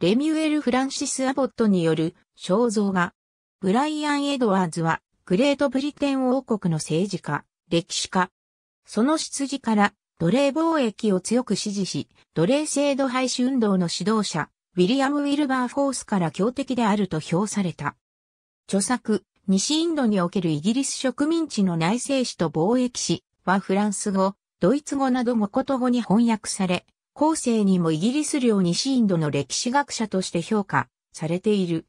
レミュエル・フランシス・アボットによる肖像画。ブライアン・エドワーズは、グレートブリテン王国の政治家、歴史家。その出自から、奴隷貿易を強く支持し、奴隷制度廃止運動の指導者、ウィリアム・ウィルバー・フォースから強敵であると評された。著作、西インドにおけるイギリス植民地の内政史と貿易史はフランス語、ドイツ語など5こと語に翻訳され、後世にもイギリス領西インドの歴史学者として評価されている。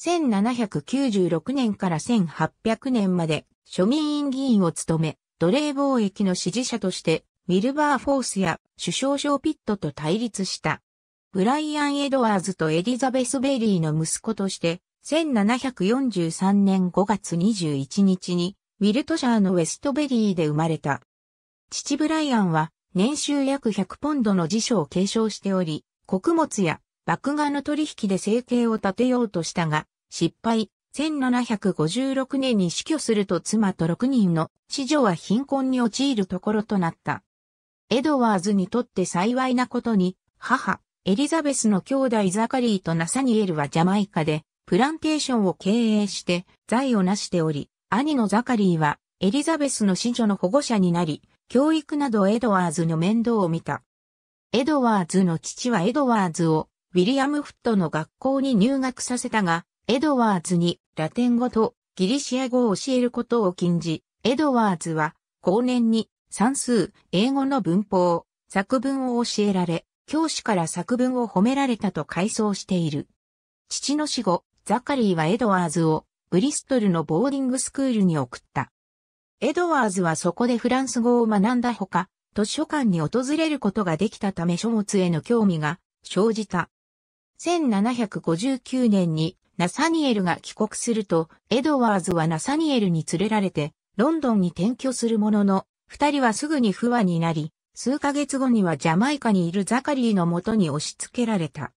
1796年から1800年まで庶民院議員を務め、奴隷貿易の支持者としてミルバーフォースや首相ショーピットと対立した。ブライアン・エドワーズとエリザベス・ベリーの息子として、1743年5月21日に、ウィルトシャーのウェストベリーで生まれた。父ブライアンは、年収約100ポンドの辞書を継承しており、穀物や麦芽の取引で生計を立てようとしたが、失敗。1756年に死去すると妻と6人の子女は貧困に陥るところとなった。エドワーズにとって幸いなことに、母、エリザベスの兄弟ザカリーとナサニエルはジャマイカで、プランテーションを経営して財を成しており、兄のザカリーはエリザベスの子女の保護者になり、教育などエドワーズの面倒を見た。エドワーズの父はエドワーズをウィリアム・フットの学校に入学させたが、エドワーズにラテン語とギリシア語を教えることを禁じ、エドワーズは後年に算数、英語の文法、作文を教えられ、教師から作文を褒められたと回想している。父の死後、ザカリーはエドワーズをブリストルのボーディングスクールに送った。エドワーズはそこでフランス語を学んだほか、図書館に訪れることができたため書物への興味が生じた。1759年にナサニエルが帰国すると、エドワーズはナサニエルに連れられて、ロンドンに転居するものの、二人はすぐに不和になり、数ヶ月後にはジャマイカにいるザカリーのもとに押し付けられた。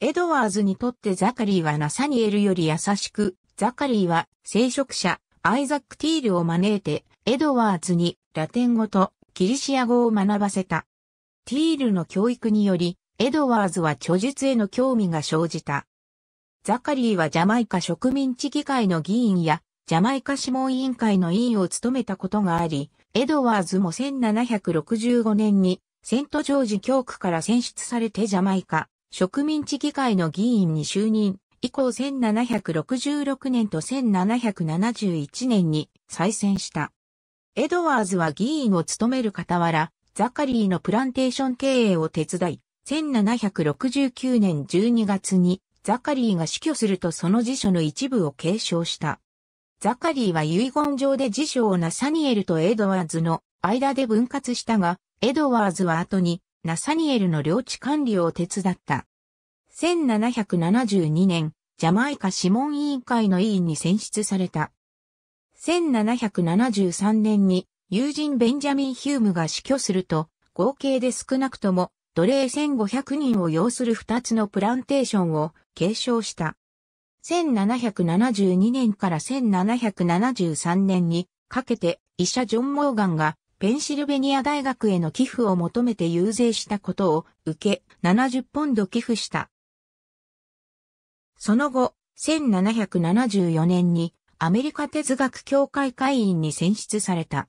エドワーズにとってザカリーはナサニエルより優しく、ザカリーは聖職者、アイザック・ティールを招いて、エドワーズにラテン語とキリシア語を学ばせた。ティールの教育により、エドワーズは著述への興味が生じた。ザカリーはジャマイカ植民地議会の議員や、ジャマイカ諮問委員会の委員を務めたことがあり、エドワーズも1765年にセントジョージ教区から選出されてジャマイカ植民地議会の議員に就任。以降1766年と1771年に再選した。エドワーズは議員を務める傍ら、ザカリーのプランテーション経営を手伝い、1769年12月にザカリーが死去するとその辞書の一部を継承した。ザカリーは遺言上で辞書をナサニエルとエドワーズの間で分割したが、エドワーズは後にナサニエルの領地管理を手伝った。1772年、ジャマイカ諮問委員会の委員に選出された。1773年に友人ベンジャミン・ヒュームが死去すると、合計で少なくとも奴隷1500人を要する2つのプランテーションを継承した。1772年から1773年にかけて医者ジョン・モーガンがペンシルベニア大学への寄付を求めて遊説したことを受け70ポンド寄付した。その後、1774年にアメリカ哲学協会会員に選出された。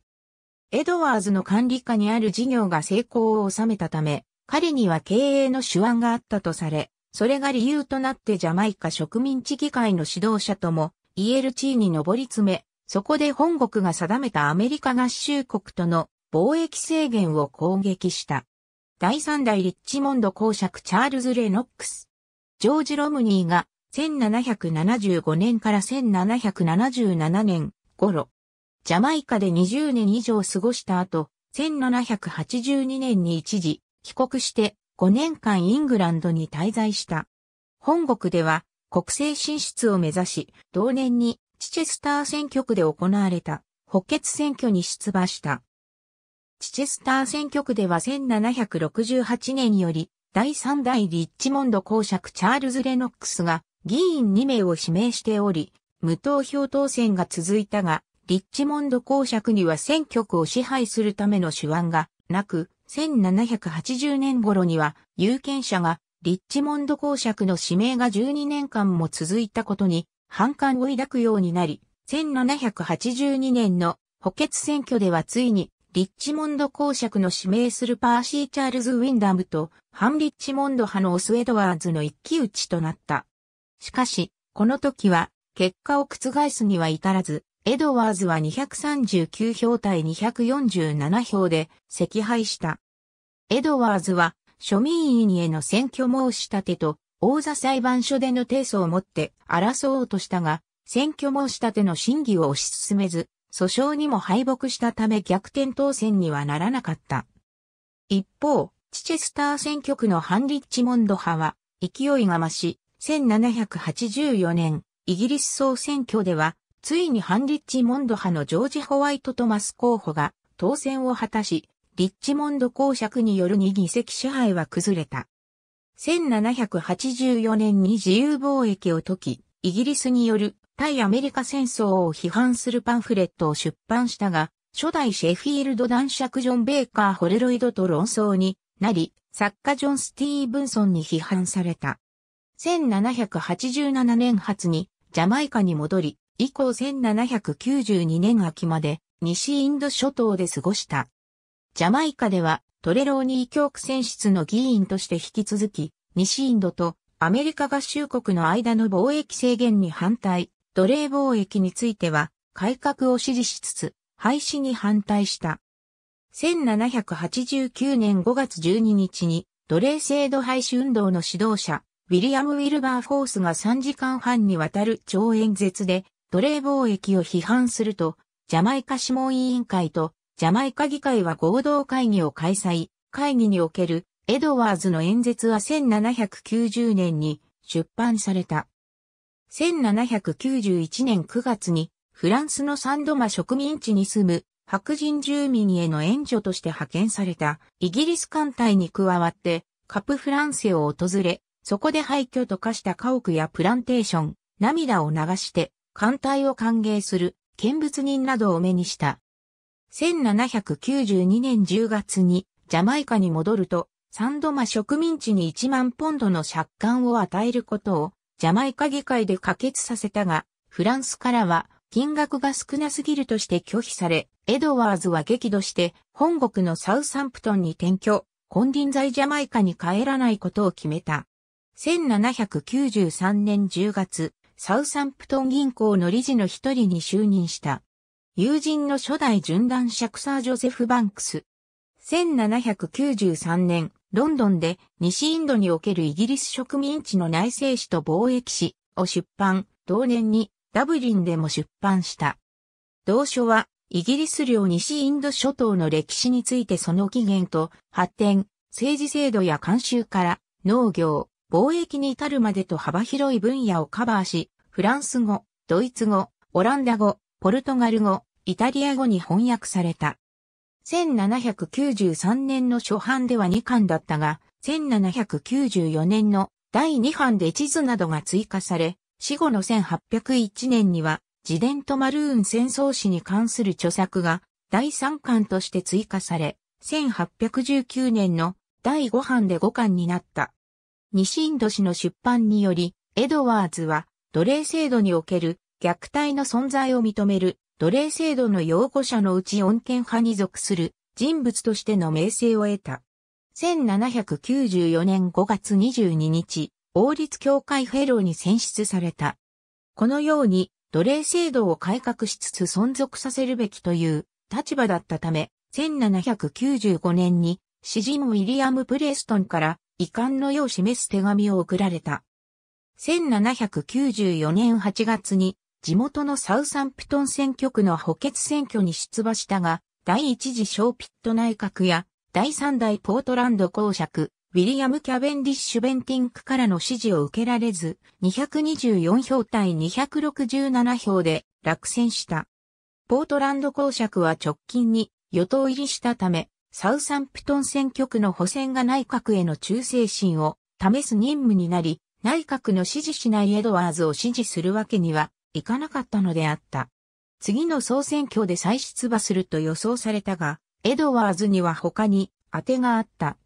エドワーズの管理下にある事業が成功を収めたため、彼には経営の手腕があったとされ、それが理由となってジャマイカ植民地議会の指導者ともイエル地位に上り詰め、そこで本国が定めたアメリカ合衆国との貿易制限を攻撃した。第三代リッチモンド公爵チャールズ・レノックス。ジョージ・ロムニーが1775年から1777年頃、ジャマイカで20年以上過ごした後、1782年に一時帰国して5年間イングランドに滞在した。本国では国政進出を目指し、同年にチチェスター選挙区で行われた補欠選挙に出馬した。チチェスター選挙区では1768年より第3代リッチモンド公爵チャールズ・レノックスが議員2名を指名しており、無投票当選が続いたが、リッチモンド公爵には選挙区を支配するための手腕がなく、1780年頃には有権者がリッチモンド公爵の指名が12年間も続いたことに反感を抱くようになり、1782年の補欠選挙ではついにリッチモンド公爵の指名するパーシー・チャールズ・ウィンダムと反リッチモンド派のオス・エドワーズの一騎打ちとなった。しかし、この時は、結果を覆すには至らず、エドワーズは239票対247票で惜敗した。エドワーズは、庶民委員への選挙申し立てと、王座裁判所での提訴をもって争おうとしたが、選挙申し立ての審議を推し進めず、訴訟にも敗北したため逆転当選にはならなかった。一方、チチェスター選挙区のハンリッチモンド派は、勢いが増し、1784年、イギリス総選挙では、ついに反リッチモンド派のジョージ・ホワイト・トマス候補が当選を果たし、リッチモンド公爵による2議席支配は崩れた。1784年に自由貿易を解き、イギリスによる対アメリカ戦争を批判するパンフレットを出版したが、初代シェフィールド男爵ジョン・ベーカー・ホレロイドと論争になり、作家ジョン・スティーブンソンに批判された。1787年初にジャマイカに戻り、以降1792年秋まで西インド諸島で過ごした。ジャマイカではトレローニー教区選出の議員として引き続き、西インドとアメリカ合衆国の間の貿易制限に反対、奴隷貿易については改革を支持しつつ、廃止に反対した。1789年5月12日に奴隷制度廃止運動の指導者、ウィリアム・ウィルバーフォースが3時間半にわたる超演説で、奴隷貿易を批判すると、ジャマイカ諮問委員会とジャマイカ議会は合同会議を開催。会議におけるエドワーズの演説は1790年に出版された。1791年9月にフランスのサンドマ植民地に住む白人住民への援助として派遣されたイギリス艦隊に加わってカプフランセを訪れそこで廃墟と化した家屋やプランテーション、涙を流して、艦隊を歓迎する、見物人などを目にした。1792年10月に、ジャマイカに戻ると、サンドマ植民地に1万ポンドの借款を与えることを、ジャマイカ議会で可決させたが、フランスからは、金額が少なすぎるとして拒否され、エドワーズは激怒して、本国のサウサンプトンに転居、金輪際ジャマイカに帰らないことを決めた。1793年10月、サウサンプトン銀行の理事の一人に就任した。友人の初代シャク・サー・ジョセフ・バンクス。1793年、ロンドンで西インドにおけるイギリス植民地の内政史と貿易史を出版、同年にダブリンでも出版した。同書は、イギリス領西インド諸島の歴史についてその起源と発展、政治制度や慣習から農業、貿易に至るまでと幅広い分野をカバーし、フランス語、ドイツ語、オランダ語、ポルトガル語、イタリア語に翻訳された。1793年の初版では2巻だったが、1794年の第2版で地図などが追加され、死後の1801年には、自伝とマルーン戦争史に関する著作が第3巻として追加され、1819年の第5版で5巻になった。西インド氏の出版により、エドワーズは奴隷制度における虐待の存在を認める奴隷制度の擁護者のうち穏健派に属する人物としての名声を得た。1794年5月22日、王立協会フェローに選出された。このように奴隷制度を改革しつつ存続させるべきという立場だったため、1795年に詩人ウィリアム・プレストンから遺憾の意を示す手紙を送られた。1794年8月に地元のサウサンプトン選挙区の補欠選挙に出馬したが、第一次ショーピット内閣や第三代ポートランド公爵、ウィリアム・キャベンディッシュ・ベンティンクからの支持を受けられず、224票対267票で落選した。ポートランド公爵は直近に与党入りしたため、サウサンプトン選挙区の補選が内閣への忠誠心を試す任務になり、内閣の支持しないエドワーズを支持するわけにはいかなかったのであった。次の総選挙で再出馬すると予想されたが、エドワーズには他に当てがあった。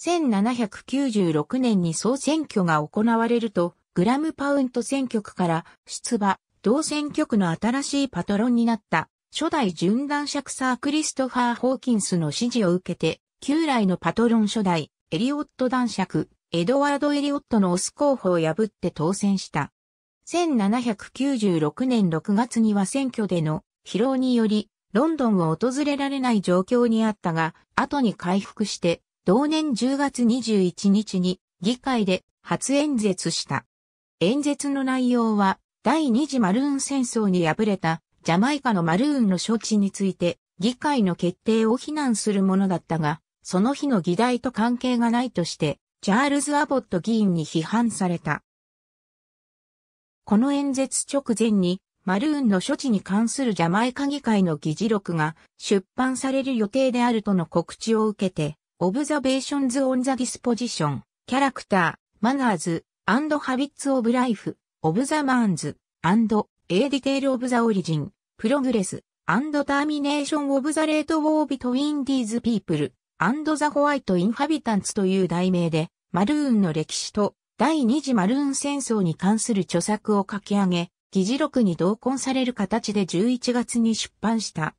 1796年に総選挙が行われると、グラムパウント選挙区から出馬、同選挙区の新しいパトロンになった初代準男爵サー・クリストファー・ホーキンスの指示を受けて、旧来のパトロン初代、エリオット男爵、エドワード・エリオットのオス候補を破って当選した。1796年6月には選挙での疲労により、ロンドンを訪れられない状況にあったが、後に回復して、同年10月21日に議会で初演説した。演説の内容は、第二次マルーン戦争に敗れたジャマイカのマルーンの処置について議会の決定を非難するものだったが、その日の議題と関係がないとして、チャールズ・アボット議員に批判された。この演説直前に、マルーンの処置に関するジャマイカ議会の議事録が出版される予定であるとの告知を受けて、オブザベーションズ・オン・ザ・ディスポジション、キャラクター、マナーズ、アンド・ハビッツ・オブ・ライフ、オブ・ザ・マンズ、アンド、エーディテール・オブ・ザ・オリジン、プログレス、アンドターミネーション・オブ・ザ・レート・ウォー・ビト・ウィンディーズ・ピープル、アンド・ザ・ホワイト・インハビタンツという題名で、マルーンの歴史と第二次マルーン戦争に関する著作を書き上げ、議事録に同梱される形で11月に出版した。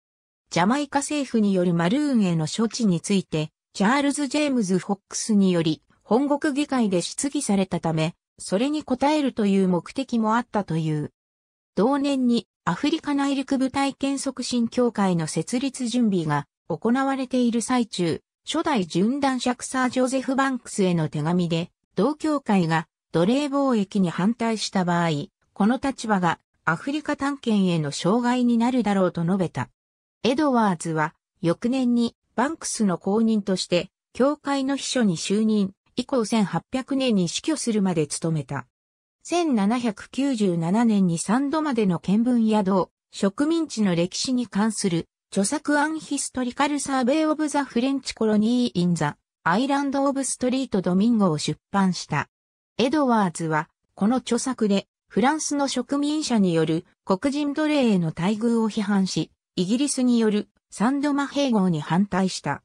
ジャマイカ政府によるマルーンへの処置について、チャールズ・ジェームズ・フォックスにより、本国議会で質疑されたため、それに応えるという目的もあったという。同年にアフリカ内陸部体験促進協会の設立準備が行われている最中、初代シャクサー・ジョゼフ・バンクスへの手紙で、同協会が奴隷貿易に反対した場合、この立場がアフリカ探検への障害になるだろうと述べた。エドワーズは翌年にバンクスの公認として、教会の秘書に就任、以降1800年に死去するまで務めた。1797年に三度までの見聞や道、植民地の歴史に関する、著作アンヒストリカルサーベイオブザフレンチコロニーインザ、アイランドオブストリートドミンゴを出版した。エドワーズは、この著作で、フランスの植民者による黒人奴隷への待遇を批判し、イギリスによるサンドマ併合に反対した。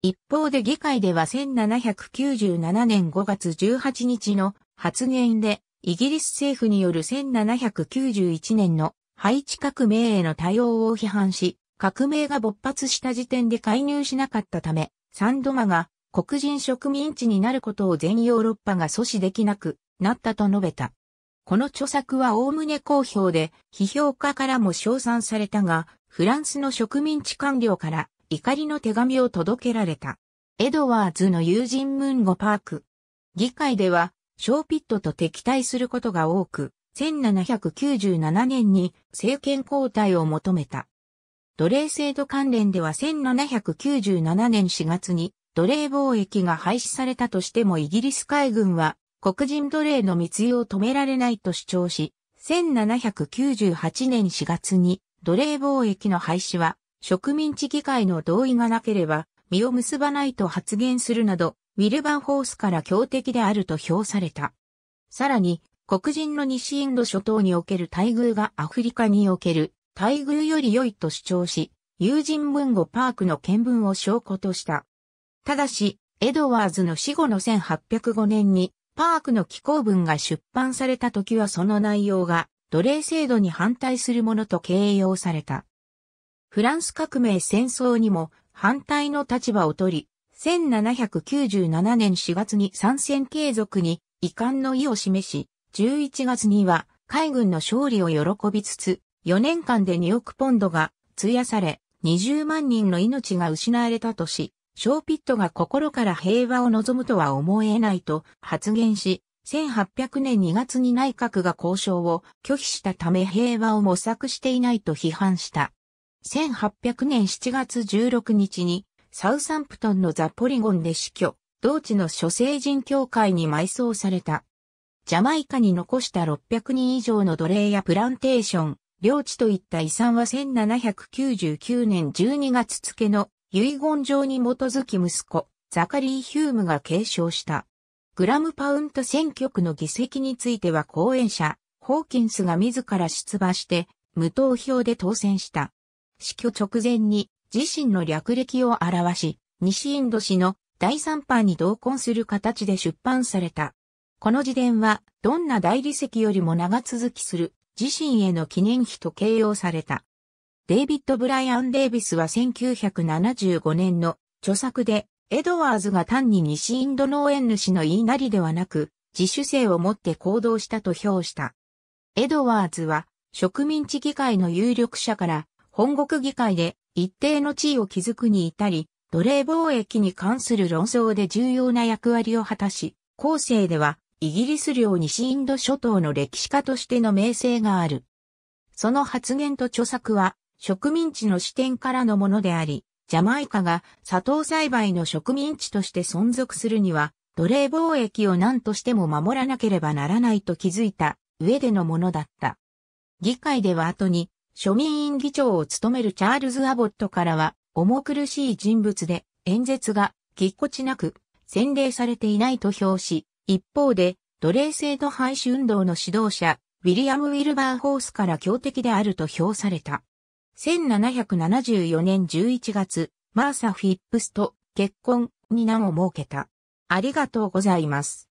一方で議会では1797年5月18日の発言でイギリス政府による1791年のハイチ革命への対応を批判し、革命が勃発した時点で介入しなかったため、サンドマが黒人植民地になることを全ヨーロッパが阻止できなくなったと述べた。この著作は概ね好評で、批評家からも称賛されたが、フランスの植民地官僚から怒りの手紙を届けられた。エドワーズの友人ムンゴパーク。議会では小ピットと敵対することが多く、1797年に政権交代を求めた。奴隷制度関連では1797年4月に奴隷貿易が廃止されたとしてもイギリス海軍は黒人奴隷の密輸を止められないと主張し、1798年4月に奴隷貿易の廃止は植民地議会の同意がなければ身を結ばないと発言するなどウィルバンホースから強敵であると評された。さらに、黒人の西インド諸島における待遇がアフリカにおける待遇より良いと主張し、友人文語パークの見聞を証拠とした。ただし、エドワーズの死後の1805年に、パークの寄稿文が出版された時はその内容が奴隷制度に反対するものと形容された。フランス革命戦争にも反対の立場を取り、1797年4月に参戦継続に遺憾の意を示し、11月には海軍の勝利を喜びつつ、4年間で2億ポンドが費やされ、20万人の命が失われたとし、ショーピットが心から平和を望むとは思えないと発言し、1800年2月に内閣が交渉を拒否したため平和を模索していないと批判した。1800年7月16日にサウサンプトンのザ・ポリゴンで死去、同地の諸聖人教会に埋葬された。ジャマイカに残した600人以上の奴隷やプランテーション、領地といった遺産は1799年12月付の遺言状に基づき息子、ザカリー・ヒュームが継承した。グラムパウント選挙区の議席については後援者、ホーキンスが自ら出馬して、無投票で当選した。死去直前に自身の略歴を表し、西インド史の第3版に同梱する形で出版された。この自伝は、どんな大理石よりも長続きする自身への記念碑と形容された。デイビッド・ブライアン・デイビスは1975年の著作で、エドワーズが単に西インド農園主の言いなりではなく、自主性を持って行動したと評した。エドワーズは、植民地議会の有力者から、本国議会で一定の地位を築くに至り、奴隷貿易に関する論争で重要な役割を果たし、後世ではイギリス領西インド諸島の歴史家としての名声がある。その発言と著作は植民地の視点からのものであり、ジャマイカが砂糖栽培の植民地として存続するには、奴隷貿易を何としても守らなければならないと気づいた上でのものだった。議会では後に庶民院議長を務めるチャールズ・アボットからは、重苦しい人物で、演説が、ぎっこちなく、洗礼されていないと評し、一方で、奴隷制度廃止運動の指導者、ウィリアム・ウィルバーホースから強敵であると評された。1774年11月、マーサ・フィップスと結婚に難を設けた。ありがとうございます。